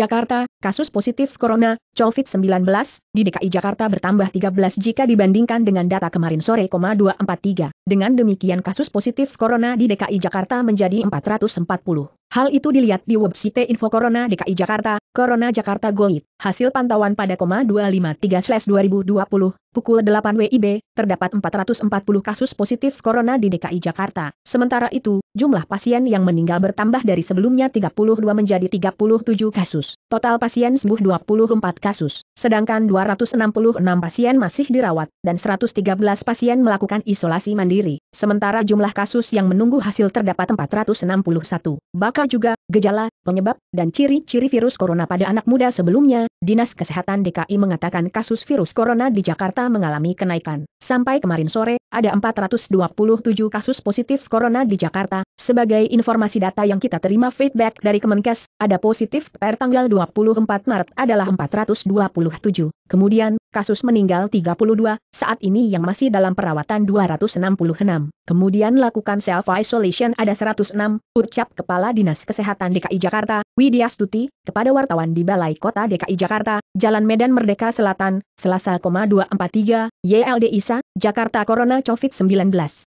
Jakarta, kasus positif corona, COVID-19, di DKI Jakarta bertambah 13 jika dibandingkan dengan data kemarin sore, 243. Dengan demikian kasus positif corona di DKI Jakarta menjadi 440. Hal itu dilihat di website Info Corona DKI Jakarta, Corona Jakarta Goit. Hasil pantauan pada 253/2020 pukul 8 WIB terdapat 440 kasus positif corona di DKI Jakarta. Sementara itu, jumlah pasien yang meninggal bertambah dari sebelumnya 32 menjadi 37 kasus. Total pasien sembuh 24 kasus, sedangkan 266 pasien masih dirawat dan 113 pasien melakukan isolasi mandiri. Sementara jumlah kasus yang menunggu hasil terdapat 461. Bahkan juga, gejala, penyebab, dan ciri-ciri virus corona pada anak muda sebelumnya, Dinas Kesehatan DKI mengatakan kasus virus corona di Jakarta mengalami kenaikan. Sampai kemarin sore, ada 427 kasus positif corona di Jakarta. Sebagai informasi data yang kita terima feedback dari Kemenkes, ada positif per tanggal 24 Maret adalah 427. Kemudian, kasus meninggal 32, saat ini yang masih dalam perawatan 266. Kemudian lakukan self-isolation ada 106, ucap Kepala Dinas Kesehatan DKI Jakarta, Widya Stuti, kepada wartawan di Balai Kota DKI Jakarta, Jalan Medan Merdeka Selatan, Selasa, 243, YLD Isa, Jakarta Corona COVID-19.